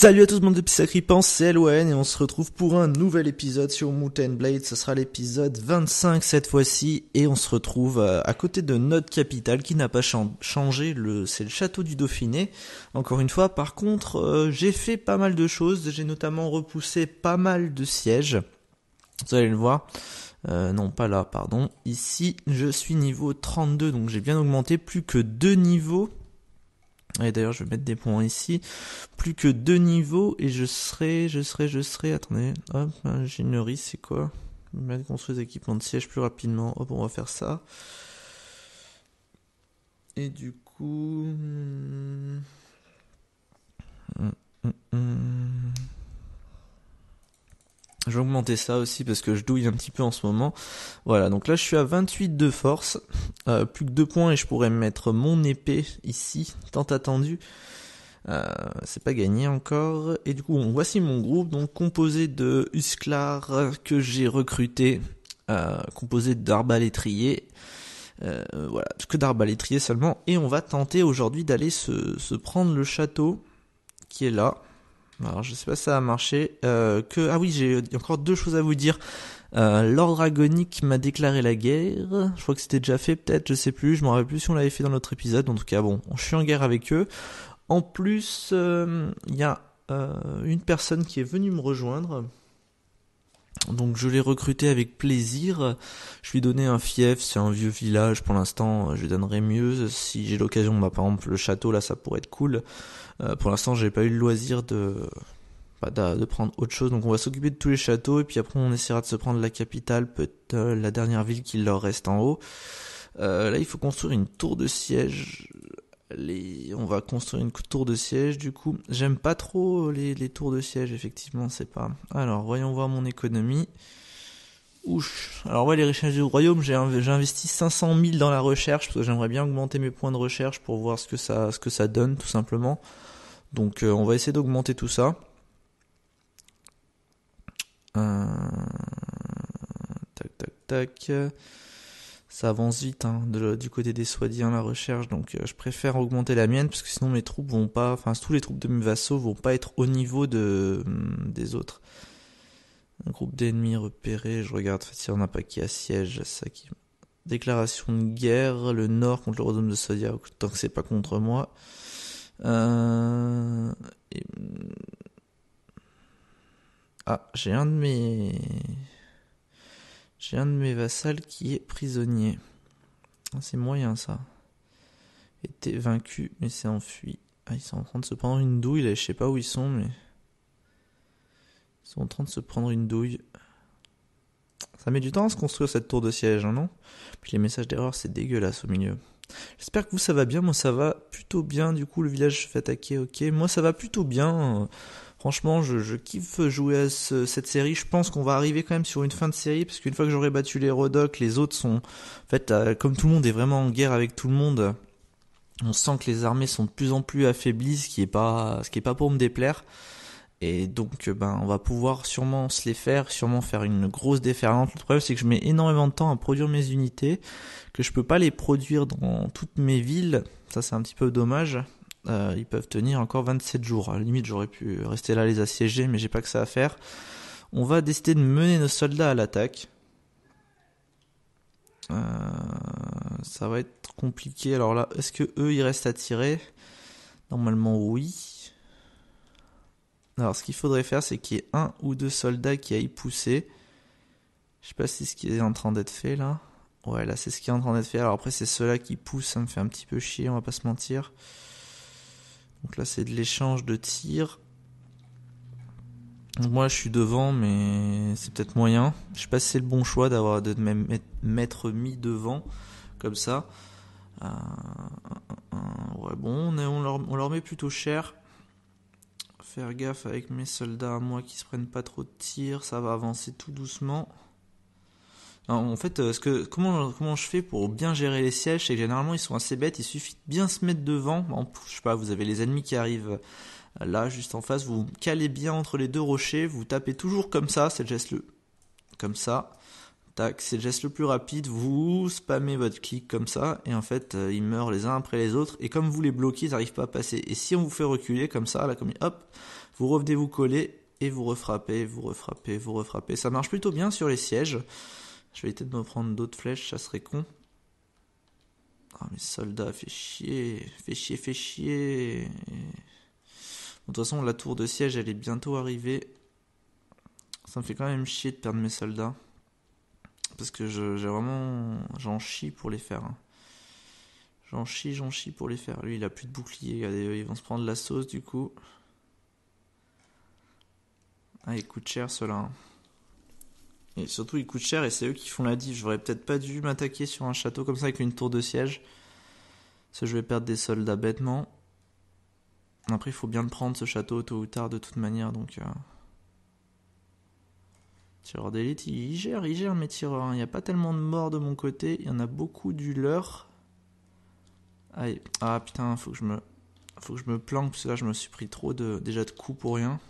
Salut à tous, monde de Pissacripants, c'est LON et on se retrouve pour un nouvel épisode sur Mountain Blade. Ce sera l'épisode 25 cette fois-ci et on se retrouve euh, à côté de notre capitale qui n'a pas changé, le, c'est le château du Dauphiné. Encore une fois, par contre, euh, j'ai fait pas mal de choses, j'ai notamment repoussé pas mal de sièges. Vous allez le voir. Euh, non, pas là, pardon. Ici, je suis niveau 32, donc j'ai bien augmenté plus que deux niveaux et d'ailleurs, je vais mettre des points ici. Plus que deux niveaux et je serai, je serai, je serai. Attendez, hop, ingénierie, c'est quoi Mettre construire des équipements de siège plus rapidement. Hop, on va faire ça. Et du coup. Hmm, hmm, hmm, vais augmenté ça aussi parce que je douille un petit peu en ce moment. Voilà, donc là je suis à 28 de force, euh, plus que 2 points et je pourrais mettre mon épée ici, tant attendu. Euh, c'est pas gagné encore. Et du coup, voici mon groupe, donc composé de Husklar que j'ai recruté, euh, composé d'arbalétriers. voilà, que d'arbalétriers seulement. Et on va tenter aujourd'hui d'aller se prendre le château qui est là. Alors je sais pas si ça a marché. Euh, que ah oui, j'ai encore deux choses à vous dire. Euh, L'ordre agonique m'a déclaré la guerre. Je crois que c'était déjà fait, peut-être, je sais plus. Je m'en rappelle plus si on l'avait fait dans notre épisode. En tout cas, bon, je suis en guerre avec eux. En plus, euh, il y a euh, une personne qui est venue me rejoindre donc je l'ai recruté avec plaisir. Je lui donné un fief, c'est un vieux village pour l'instant, euh, je lui donnerai mieux si j'ai l'occasion. Bah, par exemple le château là ça pourrait être cool. Euh, pour l'instant j'ai pas eu le loisir de, bah, de, prendre autre chose. Donc on va s'occuper de tous les châteaux et puis après on essaiera de se prendre la capitale, peut-être euh, la dernière ville qui leur reste en haut. là il faut construire une tour de siège on va construire une tour de siège du coup. J'aime pas trop euh, les, tours de siège, effectivement, c'est pas. Alors, voyons voir mon économie. Ouch. Alors ouais, les richesses du royaume, j'ai investi 500 000 dans la recherche parce que j'aimerais bien augmenter mes points de recherche pour voir ce que ça, ce que ça donne tout simplement. Donc euh, on va essayer d'augmenter tout ça. Euh, tac tac tac ça avance vite hein, du côté des soi la recherche. Donc euh, je préfère augmenter la mienne parce que sinon mes troupes vont pas, enfin tous les troupes de mes vassaux vont pas être au niveau de hum, des autres. Un groupe d'ennemis repéré, je regarde si on a pas qui assiège ça qui. Déclaration de guerre, le nord contre le royaume de Sodia, tant que c'est pas contre moi. Euh, hum, ah, j'ai un de mes j'ai un de mes vassals qui est prisonnier. Ah, c'est moyen ça. Était vaincu, mais s'est enfui. Ah, ils sont en train de se prendre une douille là, je sais pas où ils sont, mais. Ils sont en train de se prendre une douille. Ça met du temps à se construire cette tour de siège, hein, non Puis les messages d'erreur, c'est dégueulasse au milieu. J'espère que vous ça va bien, moi ça va plutôt bien. Du coup, le village se fait attaquer, ok. Moi ça va plutôt bien. Franchement, je, je kiffe jouer à cette série. Je pense qu'on va arriver quand même sur une fin de série, parce qu'une fois que j'aurai battu les Rodoc, les autres sont... En fait, euh, comme tout le monde est vraiment en guerre avec tout le monde, on sent que les armées sont de plus en plus affaiblies, ce qui est pas, ce qui est pas pour me déplaire. Et donc, euh, ben, on va pouvoir sûrement se les faire, sûrement faire une grosse déferlante. Le problème, c'est que je mets énormément de temps à produire mes unités, que je peux pas les produire dans toutes mes villes. Ça, c'est un petit peu dommage. Euh, ils peuvent tenir encore 27 jours. À la limite, j'aurais pu rester là les assiéger, mais j'ai pas que ça à faire. On va décider de mener nos soldats à l'attaque. Euh, ça va être compliqué. Alors là, est-ce que eux, ils restent à tirer Normalement, oui. Alors, ce qu'il faudrait faire, c'est qu'il y ait un ou deux soldats qui aillent pousser. Je sais pas si c'est ce qui est en train d'être fait là. Ouais, là, c'est ce qui est en train d'être fait. Alors après, c'est ceux-là qui poussent. Ça me fait un petit peu chier, on va pas se mentir. Donc là, c'est de l'échange de tirs. Moi, je suis devant, mais c'est peut-être moyen. Je sais pas si c'est le bon choix d'avoir de m'être mis devant comme ça. Euh, ouais, bon, on, leur, met plutôt cher. Faire gaffe avec mes soldats à moi qui se prennent pas trop de tirs. Ça va avancer tout doucement en fait, euh, ce que, comment, je fais pour bien gérer les sièges C'est que généralement, ils sont assez bêtes. Il suffit de bien se mettre devant. Je sais pas, vous avez les ennemis qui arrivent euh, là, juste en face. Vous calez bien entre les deux rochers. Vous tapez toujours comme ça. C'est le geste le. Comme ça. Tac, c'est le geste le plus rapide. Vous spammez votre clic comme ça. Et en fait, euh, ils meurent les uns après les autres. Et comme vous les bloquez, ils n'arrivent pas à passer. Et si on vous fait reculer comme ça, là, comme hop, vous revenez vous coller. Et vous refrappez, vous refrappez, vous refrappez. Ça marche plutôt bien sur les sièges. Je vais éviter de me prendre d'autres flèches, ça serait con. Ah, mes soldats, fait chier, Fais chier, fais chier. de toute façon, la tour de siège, elle est bientôt arrivée. Ça me fait quand même chier de perdre mes soldats. Parce que j'ai vraiment. J'en chie pour les faire. Hein. J'en chie, j'en chie pour les faire. Lui, il a plus de bouclier. ils vont se prendre la sauce du coup. Ah, il coûte cher cela. Et surtout, ils coûtent cher et c'est eux qui font la diff. J'aurais peut-être pas dû m'attaquer sur un château comme ça avec une tour de siège. Parce que je vais perdre des soldats bêtement. Après, il faut bien le prendre ce château tôt ou tard de toute manière. Donc. Euh. Tireur d'élite, il gère, il gère mes tireurs. Hein. Il n'y a pas tellement de morts de mon côté. Il y en a beaucoup du leur. Ah putain, faut que je me. Faut que je me planque parce que là je me suis pris trop de déjà de coups pour rien.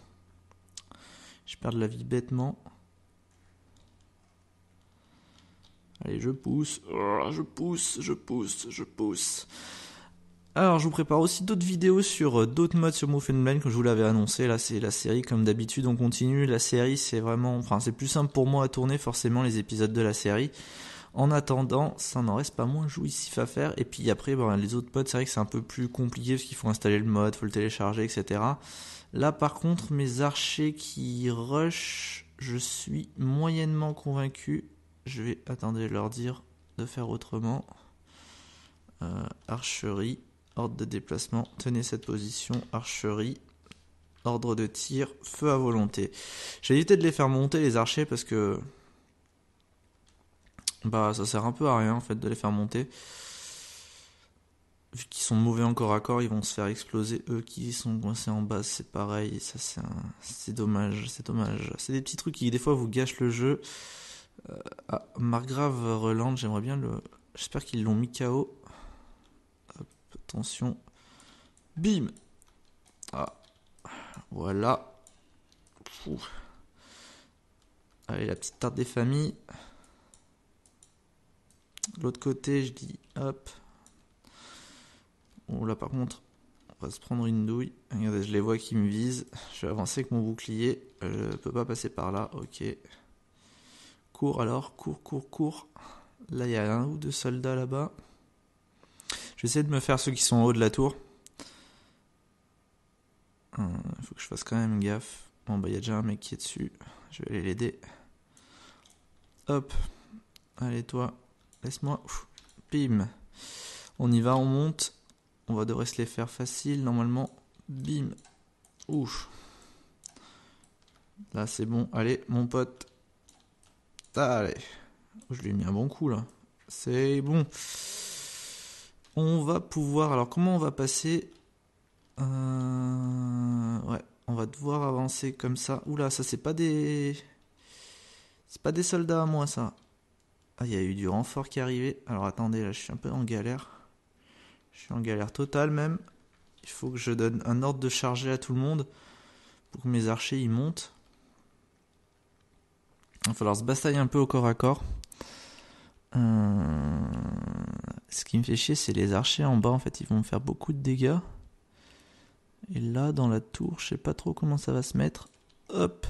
Je perds de la vie bêtement. Allez, je pousse, oh, je pousse, je pousse, je pousse. Alors, je vous prépare aussi d'autres vidéos sur euh, d'autres modes sur Move and comme je vous l'avais annoncé. Là, c'est la série, comme d'habitude, on continue. La série, c'est vraiment, enfin, c'est plus simple pour moi à tourner, forcément, les épisodes de la série. En attendant, ça n'en reste pas moins jouissif à faire. Et puis après, ben, les autres modes, c'est vrai que c'est un peu plus compliqué parce qu'il faut installer le mode, faut le télécharger, etc. Là, par contre, mes archers qui rushent, je suis moyennement convaincu je vais de leur dire de faire autrement. Euh, archerie, ordre de déplacement, tenez cette position, archerie, ordre de tir, feu à volonté. J'ai évité de les faire monter les archers parce que bah ça sert un peu à rien en fait de les faire monter. Vu qu'ils sont mauvais encore à corps, ils vont se faire exploser. Eux qui sont coincés en bas, c'est pareil. Ça, c'est un... dommage, c'est dommage. C'est des petits trucs qui, des fois, vous gâchent le jeu. Euh, ah, Margrave roland j'aimerais bien le. J'espère qu'ils l'ont mis KO. Hop, attention. Bim Ah, voilà. Allez, la petite tarte des familles. L'autre côté, je dis hop. Bon, là par contre, on va se prendre une douille. Regardez, je les vois qui me visent. Je vais avancer avec mon bouclier. Je peux pas passer par là, ok. Cours alors, cours, cours, cours. Là, il y a un ou deux soldats là-bas. J'essaie de me faire ceux qui sont en haut de la tour. Il hmm, faut que je fasse quand même gaffe. Bon, bah, il y a déjà un mec qui est dessus. Je vais aller l'aider. Hop. Allez, toi. Laisse-moi. Bim. On y va, on monte. On va devrait se les faire facile, normalement. Bim. Ouf. Là, c'est bon. Allez, mon pote. Ah, allez, je lui ai mis un bon coup là. C'est bon. On va pouvoir. Alors, comment on va passer euh, Ouais, on va devoir avancer comme ça. Oula, ça, c'est pas des. C'est pas des soldats à moi, ça. Ah, il y a eu du renfort qui est arrivé. Alors, attendez, là, je suis un peu en galère. Je suis en galère totale, même. Il faut que je donne un ordre de charger à tout le monde pour que mes archers y montent. Il va falloir se bassailler un peu au corps à corps. Euh, ce qui me fait chier, c'est les archers en bas. En fait, ils vont me faire beaucoup de dégâts. Et là, dans la tour, je sais pas trop comment ça va se mettre. Hop.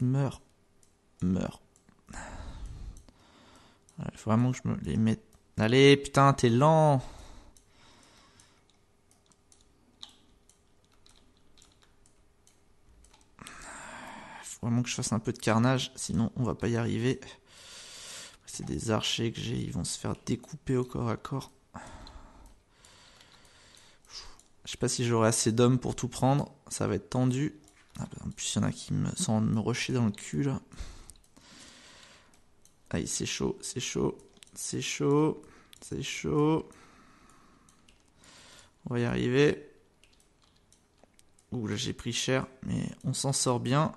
Meurs. Meurs. Il faut vraiment que je me les mette. Allez, putain, t'es lent. faut vraiment que je fasse un peu de carnage, sinon on va pas y arriver. C'est des archers que j'ai, ils vont se faire découper au corps à corps. Je sais pas si j'aurai assez d'hommes pour tout prendre, ça va être tendu. Ah bah, en plus, il y en a qui me sentent me rusher dans le cul là. Aïe, c'est chaud, c'est chaud, c'est chaud, c'est chaud. On va y arriver. Ouh là j'ai pris cher, mais on s'en sort bien.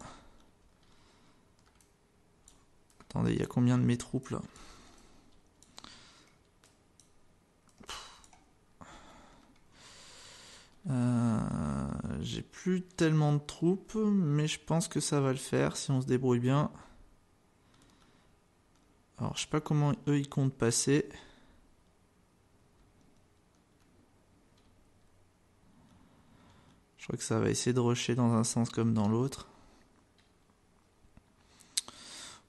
Attendez, il y a combien de mes troupes là euh, J'ai plus tellement de troupes, mais je pense que ça va le faire si on se débrouille bien. Alors, je sais pas comment eux ils comptent passer. Je crois que ça va essayer de rusher dans un sens comme dans l'autre.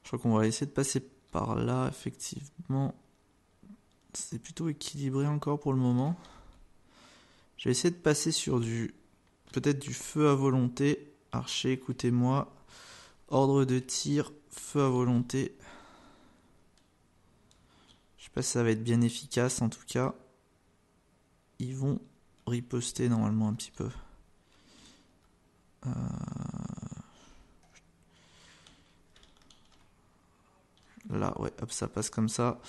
Je crois qu'on va essayer de passer par là, effectivement. C'est plutôt équilibré encore pour le moment. Je vais essayer de passer sur du peut-être du feu à volonté. Archer, écoutez-moi. Ordre de tir, feu à volonté. Je sais pas si ça va être bien efficace en tout cas. Ils vont riposter normalement un petit peu. Euh... Là, ouais, hop, ça passe comme ça.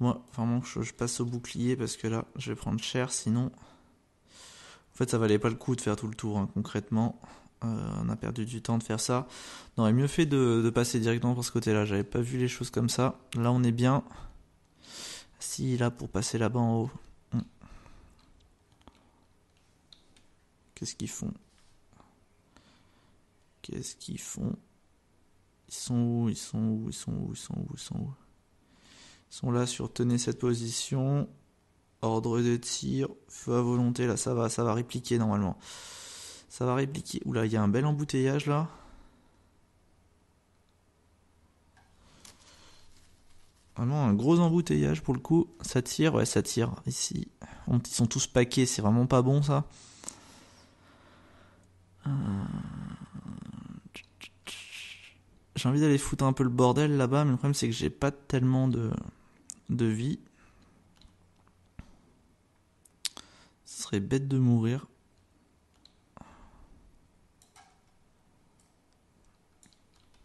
moi, vraiment, je, passe au bouclier parce que là, je vais prendre cher, sinon... En fait, ça valait pas le coup de faire tout le tour, hein, concrètement. Euh, on a perdu du temps de faire ça. Non, il mieux fait de, de, passer directement par ce côté-là. J'avais pas vu les choses comme ça. Là, on est bien. Si, là, pour passer là-bas en haut. Hmm. Qu'est-ce qu'ils font Qu'est-ce qu'ils font ils sont où Ils sont où Ils sont où Ils sont où Ils sont où Ils sont là sur tenez cette position. Ordre de tir, feu à volonté, là ça va, ça va répliquer normalement. Ça va répliquer. Oula, il y a un bel embouteillage là. Vraiment un gros embouteillage pour le coup. Ça tire, ouais, ça tire. Ici, ils sont tous paqués, c'est vraiment pas bon ça. Euh, j'ai envie d'aller foutre un peu le bordel là-bas, mais le problème c'est que j'ai pas tellement de, de vie. Ce serait bête de mourir.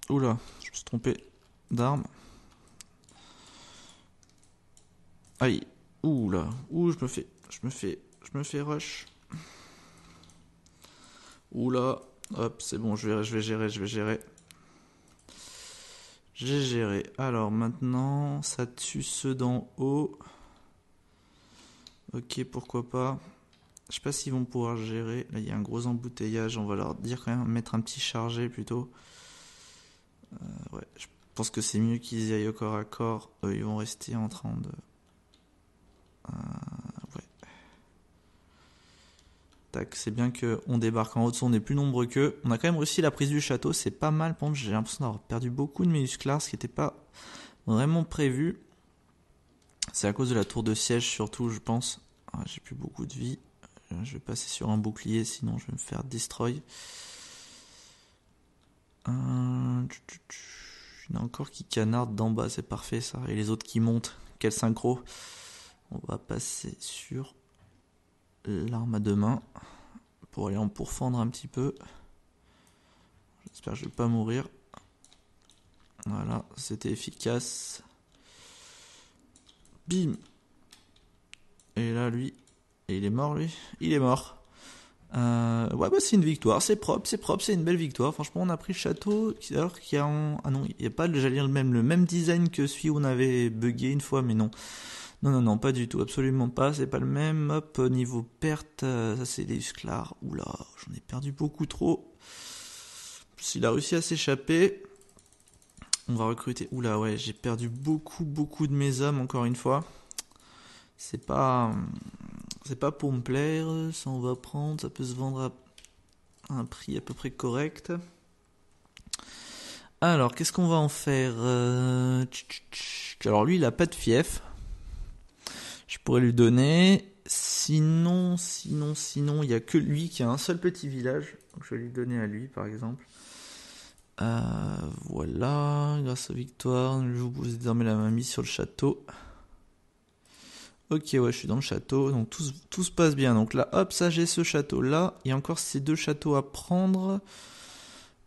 Oula, je me suis trompé d'arme. Aïe, oula, ouh, je me fais, je me fais, je me fais rush. Oula, hop, c'est bon, je vais, je vais gérer, je vais gérer. J'ai géré. Alors maintenant, ça tue ceux d'en haut. Ok, pourquoi pas. Je sais pas s'ils vont pouvoir gérer. Là, il y a un gros embouteillage. On va leur dire quand même mettre un petit chargé plutôt. Euh, ouais, je pense que c'est mieux qu'ils y aillent au corps à corps. Euh, ils vont rester en train de. Euh, Tac, c'est bien qu'on débarque en haut. on est plus nombreux qu'eux. On a quand même réussi la prise du château, c'est pas mal. Par j'ai l'impression d'avoir perdu beaucoup de minusclars, ce qui n'était pas vraiment prévu. C'est à cause de la tour de siège surtout, je pense. Ah, j'ai plus beaucoup de vie. Euh, je vais passer sur un bouclier, sinon je vais me faire destroy. Euh, Il y en a encore qui canardent d'en bas, c'est parfait ça. Et les autres qui montent, quel synchro. On va passer sur l'arme à deux mains pour aller en pourfendre un petit peu. J'espère que je vais pas mourir. Voilà, c'était efficace. Bim Et là, lui, il est mort, lui Il est mort. Euh, ouais, bah, c'est une victoire, c'est propre, c'est propre, c'est une belle victoire. Franchement, on a pris le château, alors qu'il y a... Ah non, il n'y a pas, déjà dire le même, le même design que celui où on avait bugué une fois, mais non. Non, non, non, pas du tout, absolument pas, c'est pas le même. Hop, niveau perte, euh, ça c'est les Sklar. Oula, j'en ai perdu beaucoup trop. S'il a réussi à s'échapper, on va recruter. Oula, ouais, j'ai perdu beaucoup, beaucoup de mes hommes encore une fois. C'est pas. Hum, c'est pas pour me plaire, ça on va prendre, ça peut se vendre à un prix à peu près correct. Alors, qu'est-ce qu'on va en faire euh, Alors lui, il a pas de fief je pourrais lui donner. Sinon, sinon, sinon, il n'y a que lui qui a un seul petit village. Donc je vais lui donner à lui, par exemple. Euh, voilà, grâce aux victoires, je vous pose désormais la main mise sur le château. Ok, ouais, je suis dans le château, donc tout, se passe bien. Donc là, hop, ça j'ai ce château-là. Il y a encore ces deux châteaux à prendre.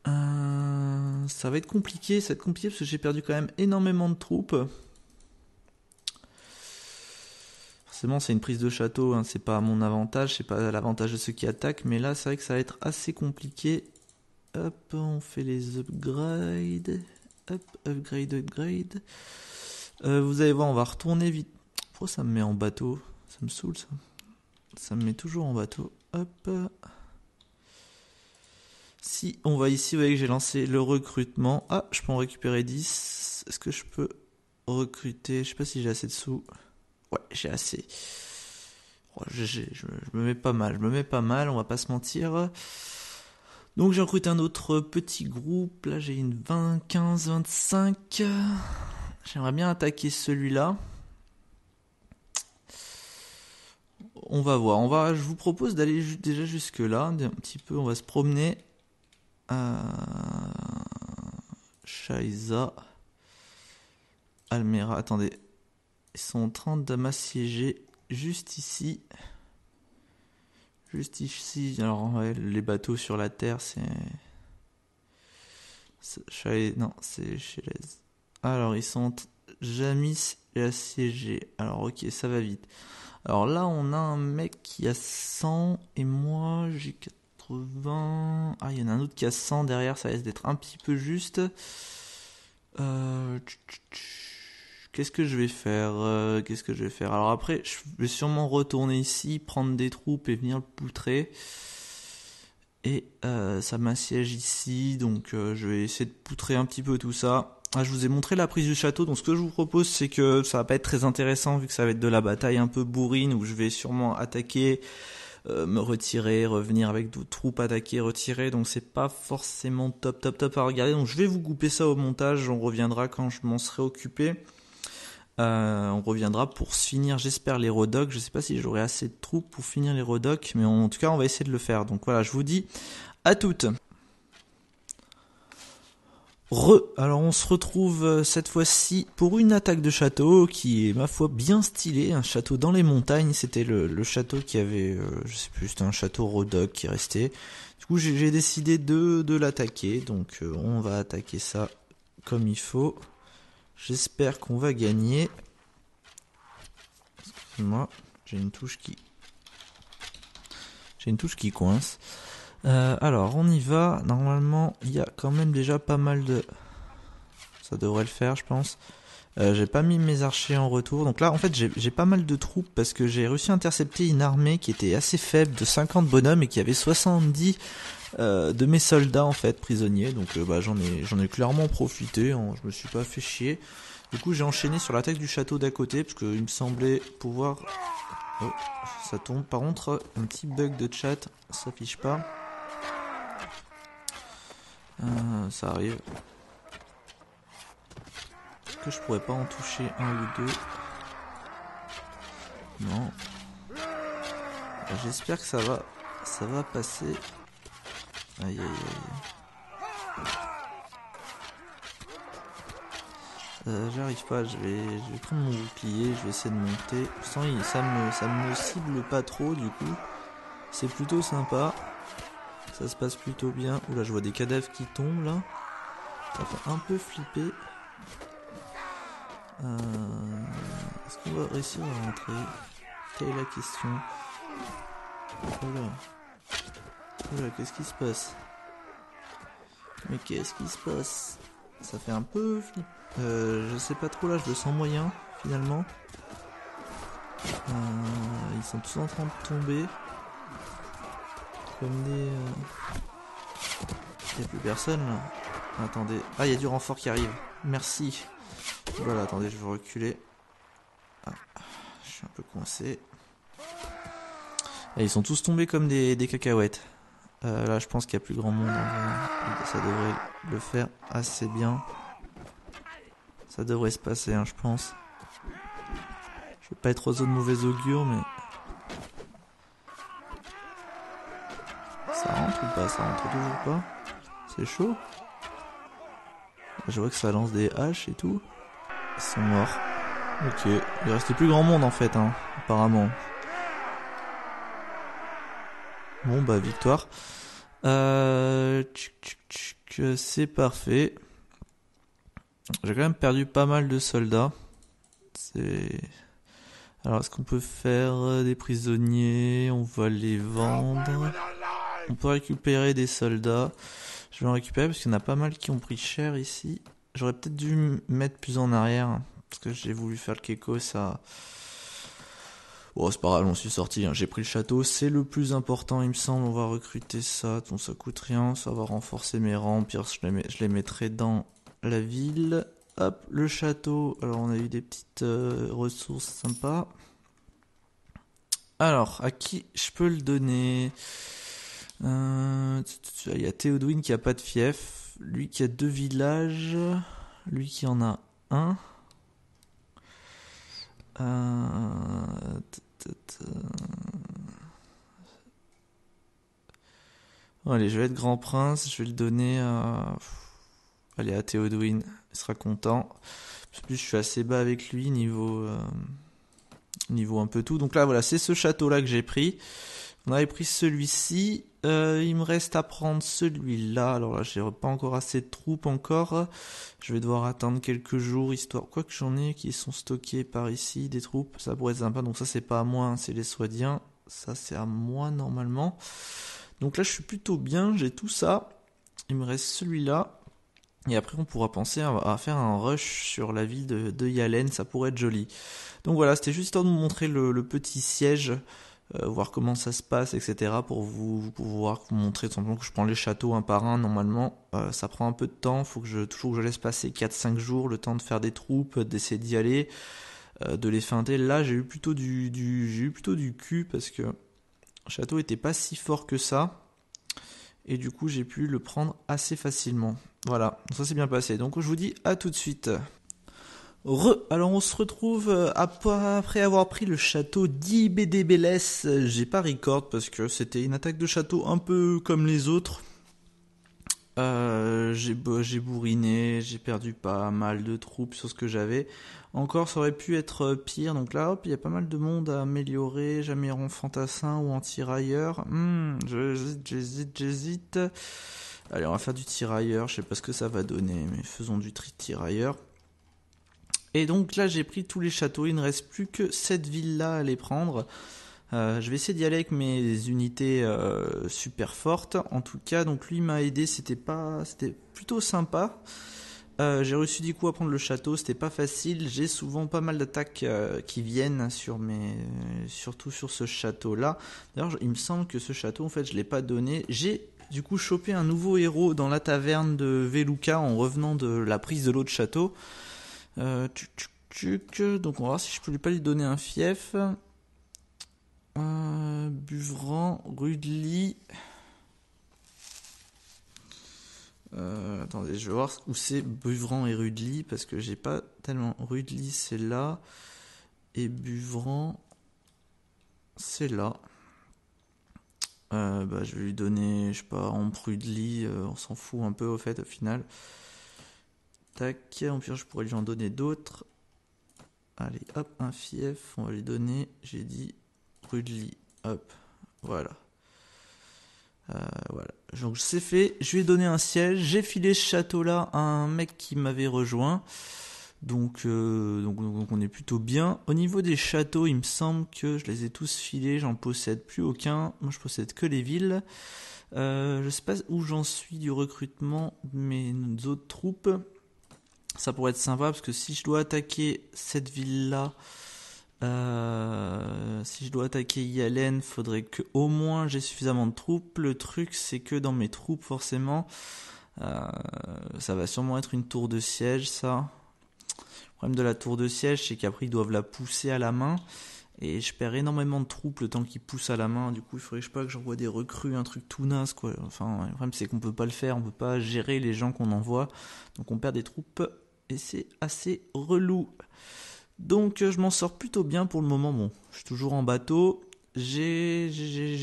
Euh, ça va être compliqué, ça va être compliqué parce que j'ai perdu quand même énormément de troupes. c'est une prise de château, hein. c'est pas à mon avantage, c'est pas à l'avantage de ceux qui attaquent, mais là c'est vrai que ça va être assez compliqué. Hop, on fait les upgrades. Hop, upgrade, upgrade. Euh, vous allez voir, on va retourner vite. Pourquoi ça me met en bateau Ça me saoule ça. Ça me met toujours en bateau. Hop. Si on va ici, vous voyez que j'ai lancé le recrutement. Ah, je peux en récupérer 10. Est-ce que je peux recruter Je sais pas si j'ai assez de sous. Ouais, j'ai assez. Oh, je, me mets pas mal, je me mets pas mal, on va pas se mentir. Donc j'ai recruté un autre petit groupe, là j'ai une 20, 15, 25. J'aimerais bien attaquer celui-là. On va voir, on va, je vous propose d'aller déjà jusque-là, un petit peu, on va se promener. À... Shaiza. Almera, attendez, ils sont en train de m'assiéger juste ici. Juste ici. Alors, les bateaux sur la terre, c'est. Non, c'est chez les... Alors, ils sont. Jamis et Alors, ok, ça va vite. Alors là, on a un mec qui a 100 et moi j'ai 80. Ah, il y en a un autre qui a 100 derrière, ça risque d'être un petit peu juste. Euh... Qu'est-ce que je vais faire euh, Qu'est-ce que je vais faire Alors après, je vais sûrement retourner ici, prendre des troupes et venir le poutrer. Et euh, ça m'assiège ici, donc euh, je vais essayer de poutrer un petit peu tout ça. Ah, je vous ai montré la prise du château, donc ce que je vous propose, c'est que ça va pas être très intéressant vu que ça va être de la bataille un peu bourrine où je vais sûrement attaquer, me retirer, revenir avec d'autres troupes, attaquer, retirer. Donc c'est pas forcément top, top, top à regarder. Donc je vais vous couper ça au montage. On reviendra quand je m'en serai occupé. Euh, on reviendra pour finir, j'espère, les Rodoc. Je ne sais pas si j'aurai assez de troupes pour finir les Rodoc, mais en tout cas, on va essayer de le faire. Donc voilà, je vous dis à toutes. Re. Alors on se retrouve euh, cette fois-ci pour une attaque de château qui est ma foi bien stylée, un château dans les montagnes, c'était le, château qui avait, euh, je sais plus, c'était un château Rodoc qui restait. Du coup j'ai décidé de, l'attaquer, donc on va attaquer ça comme il faut. J'espère qu'on va gagner. Excusez-moi, j'ai une touche qui... J'ai une touche qui coince. Euh, alors, on y va. Normalement, il y a quand même déjà pas mal de... Ça devrait le faire, je pense. Euh, j'ai pas mis mes archers en retour. Donc là, en fait, j'ai pas mal de troupes parce que j'ai réussi à intercepter une armée qui était assez faible de 50 bonhommes et qui avait 70 euh, de mes soldats en fait prisonniers. Donc euh, bah, j'en ai j'en ai clairement profité. Hein. je me suis pas fait chier. Du coup j'ai enchaîné sur l'attaque du château d'à côté parce qu'il me semblait pouvoir. Oh, ça tombe. Par contre un petit bug de chat, ça pas. Euh, ça arrive. Est-ce que je pourrais pas en toucher un ou deux Non. J'espère que ça va, ça va passer. Aïe aïe aïe. Euh, j'arrive pas, je vais, je prendre mon bouclier, je vais essayer de monter. Sans, ça me, ça me cible pas trop du coup. C'est plutôt sympa. Ça se passe plutôt bien. Oula, je vois des cadavres qui tombent là. Ça fait un peu flipper. Euh, est-ce qu'on va réussir à rentrer Quelle est la question Voilà qu'est-ce qui se passe Mais qu'est-ce qui se passe Ça fait un peu flip. Euh, je sais pas trop là, je le sens moyen, finalement. Euh, ils sont tous en train de tomber. Comme Il n'y a plus personne là. Attendez. Ah, il y a du renfort qui arrive. Merci. Voilà, attendez, je vais reculer. Ah, je suis un peu coincé. ils sont tous tombés comme des cacahuètes. Euh, là, je pense qu'il n'y a plus grand monde. Ça devrait le faire assez bien. Ça devrait se passer, hein, je pense. Je vais pas être aux de mauvais augure, mais... Ça rentre ou pas Ça rentre toujours pas C'est chaud Je vois que ça lance des haches et tout. Ils sont morts. Ok. Il reste plus grand monde en fait, hein, apparemment. Bon bah victoire. Euh, euh, c'est parfait. J'ai quand même perdu pas mal de soldats. C'est... Alors est-ce qu'on peut faire euh, des prisonniers On va les vendre. On peut récupérer des soldats. Je vais en récupérer parce qu'il y en a pas mal qui ont pris cher ici. J'aurais peut-être dû mettre plus en arrière. Hein, parce que j'ai voulu faire le keko, ça... Bon, oh, c'est pas grave, on s'est sorti. Hein. J'ai pris le château, c'est le plus important, il me semble. On va recruter ça, ça coûte rien. Ça va renforcer mes rangs. Pire, je les, je les mettrai dans la ville. Hop, le château. Alors, on a eu des petites euh, ressources sympas. Alors, à qui je peux le donner euh, Il y a Théodouine qui a pas de fief. Lui qui a deux villages. Lui qui en a un. Allez, je vais être grand prince, je vais le donner à... Allez, à il sera content. En plus, je suis assez bas avec lui niveau, niveau un peu tout. Donc là, voilà, c'est ce château-là que j'ai pris. On avait pris celui-ci. Euh, il me reste à prendre celui-là. Alors là, j'ai pas encore assez de troupes encore. Je vais devoir attendre quelques jours, histoire. Quoi que j'en ai qui sont stockés par ici, des troupes, ça pourrait être sympa. Donc ça, c'est pas à moi, hein, c'est les soidiens, Ça, c'est à moi normalement. Donc là, je suis plutôt bien, j'ai tout ça. Il me reste celui-là. Et après, on pourra penser à, faire un rush sur la ville de, Yalen, ça pourrait être joli. Donc voilà, c'était juste histoire de vous montrer le petit siège euh, voir comment ça se passe, etc. pour vous, vous montrer tout que je prends les châteaux un par un. Normalement, euh, ça prend un peu de temps. Faut que je, toujours que je laisse passer 4-5 jours, le temps de faire des troupes, d'essayer d'y aller, euh, de les feinter. Là, j'ai eu plutôt du, du eu plutôt du cul parce que le château était pas si fort que ça. Et du coup, j'ai pu le prendre assez facilement. Voilà, ça s'est bien passé. Donc, je vous dis à tout de suite alors on se retrouve euh, après avoir pris le château d'Ibdbls. J'ai pas record parce que c'était une attaque de château un peu comme les autres. Euh, j'ai bourriné, j'ai perdu pas mal de troupes sur ce que j'avais. Encore, ça aurait pu être euh, pire. Donc là, hop, il y a pas mal de monde à améliorer. Jamiron en fantassin ou en tirailleur. Hmm, j'hésite, j'hésite, j'hésite. Allez, on va faire du tirailleur. Je sais pas ce que ça va donner, mais faisons du tri tirailleur. Et donc là, j'ai pris tous les châteaux. Il ne reste plus que cette ville-là à les prendre. Euh, je vais essayer d'y aller avec mes unités euh, super fortes. En tout cas, donc lui m'a aidé. C'était pas, c'était plutôt sympa. Euh, j'ai reçu du coup à prendre le château. C'était pas facile. J'ai souvent pas mal d'attaques qui viennent sur mes, surtout sur ce château-là. D'ailleurs, il me semble que ce château, en fait, je l'ai pas donné. J'ai du coup chopé un nouveau héros dans la taverne de Veluca en revenant de la prise de l'autre château. Euh, Donc on va voir si je peux lui pas lui donner un fief. Euh, Buvran, Rudely. Euh, attendez, je vais voir où c'est Buvran et Rudely parce que j'ai pas tellement. Rudely c'est là et Buvran c'est là. Euh, bah, je vais lui donner, je sais pas, en Rudli, on s'en fout un peu au fait au final. Tac, en plus, je pourrais lui en donner d'autres. Allez, hop, un fief, on va lui donner, j'ai dit, Rudely. Hop, voilà. Euh, voilà. Donc c'est fait, je lui ai donné un siège, j'ai filé ce château-là à un mec qui m'avait rejoint. Euh, donc, donc, on est plutôt bien. Au niveau des châteaux, il me semble que je les ai tous filés, j'en possède plus aucun. Moi je possède que les villes. Euh, je sais pas où j'en suis du recrutement de mes autres troupes. Ça pourrait être sympa parce que si je dois attaquer cette ville-là, euh, si je dois attaquer Yalen, faudrait que au moins j'ai suffisamment de troupes. Le truc, c'est que dans mes troupes, forcément, euh, ça va sûrement être une tour de siège, ça. Le problème de la tour de siège, c'est qu'après ils doivent la pousser à la main. Et je perds énormément de troupes le temps qu'ils poussent à la main. Du coup, il faudrait pas que j'envoie des recrues, un truc tout naze, quoi. Enfin, le problème, c'est qu'on peut pas le faire, on peut pas gérer les gens qu'on envoie. Donc on perd des troupes c'est assez relou. Donc euh, je m'en sors plutôt bien pour le moment. Bon, je suis toujours en bateau. J'ai,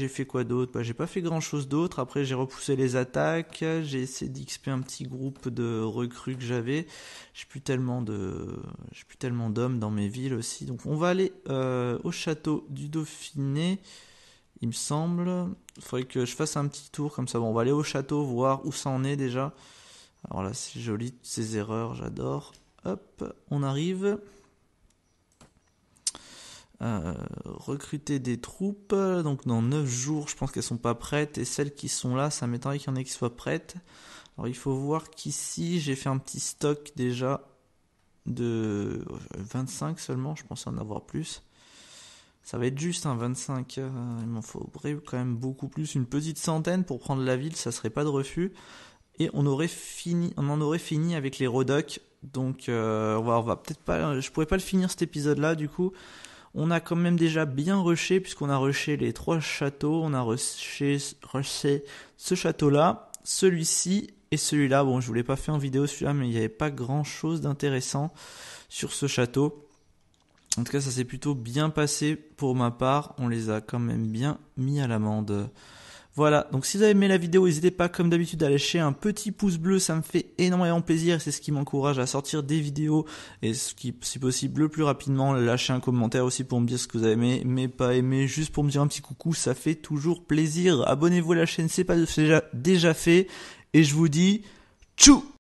fait quoi d'autre bah, J'ai pas fait grand chose d'autre. Après, j'ai repoussé les attaques. J'ai essayé d'XP un petit groupe de recrues que j'avais. J'ai plus tellement plus tellement d'hommes dans mes villes aussi. Donc, on va aller euh, au château du Dauphiné. Il me semble. Il Faudrait que je fasse un petit tour comme ça. Bon, on va aller au château voir où ça en est déjà. Alors là, c'est joli, ces erreurs, j'adore. Hop, on arrive. Euh, recruter des troupes. Donc dans 9 jours, je pense qu'elles sont pas prêtes. Et celles qui sont là, ça m'étonnerait qu'il y en ait qui soient prêtes. Alors il faut voir qu'ici, j'ai fait un petit stock déjà de 25 seulement. Je pensais en avoir plus. Ça va être juste un hein, 25. Euh, il m'en faudrait quand même beaucoup plus. Une petite centaine pour prendre la ville, ça serait pas de refus et on aurait fini, en aurait fini avec les Rodok. Donc euh, on va, peut-être pas, je pourrais pas le finir cet épisode-là du coup. On a quand même déjà bien rushé puisqu'on a rushé les trois châteaux, on a rushé, ce château-là, celui-ci et celui-là. Bon, je voulais pas faire en vidéo celui-là, mais il n'y avait pas grand-chose d'intéressant sur ce château. En tout cas, ça s'est plutôt bien passé pour ma part. On les a quand même bien mis à l'amende. Voilà, donc si vous avez aimé la vidéo, n'hésitez pas comme d'habitude à lâcher un petit pouce bleu, ça me fait énormément plaisir, c'est ce qui m'encourage à sortir des vidéos et ce qui, si possible, le plus rapidement, lâcher un commentaire aussi pour me dire ce que vous avez aimé, mais pas aimé, juste pour me dire un petit coucou, ça fait toujours plaisir. Abonnez-vous à la chaîne, c'est pas déjà, déjà fait, et je vous dis, tchou